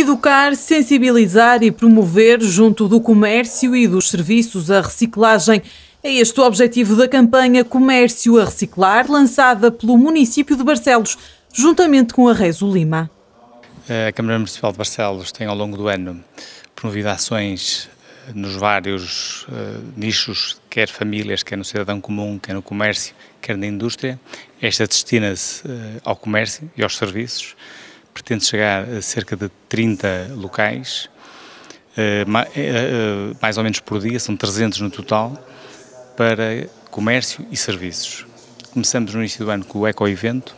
Educar, sensibilizar e promover, junto do comércio e dos serviços, a reciclagem. É este o objetivo da campanha Comércio a Reciclar, lançada pelo município de Barcelos, juntamente com a Rezo Lima. A Câmara Municipal de Barcelos tem, ao longo do ano, promovido ações eh, nos vários uh, nichos, quer famílias, quer no cidadão comum, quer no comércio, quer na indústria. Esta destina-se uh, ao comércio e aos serviços pretende chegar a cerca de 30 locais, eh, eh, eh, mais ou menos por dia, são 300 no total, para comércio e serviços. Começamos no início do ano com o eco-evento,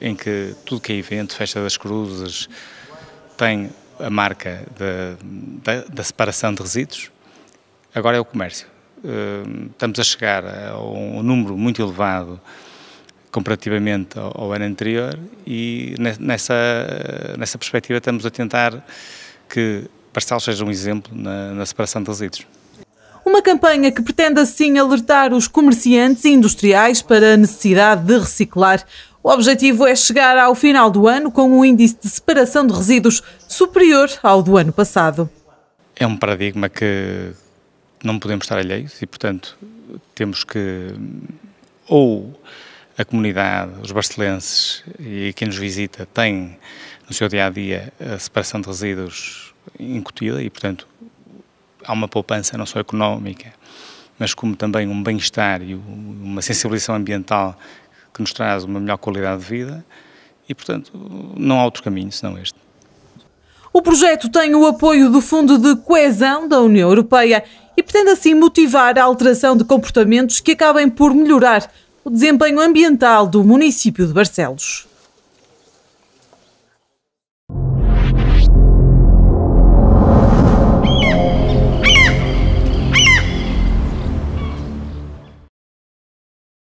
em que tudo que é evento, festa das cruzes, tem a marca da, da, da separação de resíduos. Agora é o comércio. Estamos a chegar a um número muito elevado comparativamente ao, ao ano anterior e nessa, nessa perspectiva estamos a tentar que Parcel seja um exemplo na, na separação de resíduos. Uma campanha que pretende assim alertar os comerciantes e industriais para a necessidade de reciclar. O objetivo é chegar ao final do ano com um índice de separação de resíduos superior ao do ano passado. É um paradigma que não podemos estar alheios e, portanto, temos que ou a comunidade, os barcelenses e quem nos visita tem no seu dia a dia a separação de resíduos incutida e, portanto, há uma poupança não só económica, mas como também um bem-estar e uma sensibilização ambiental que nos traz uma melhor qualidade de vida e, portanto, não há outro caminho senão este. O projeto tem o apoio do Fundo de Coesão da União Europeia e pretende assim motivar a alteração de comportamentos que acabem por melhorar o desempenho ambiental do município de Barcelos.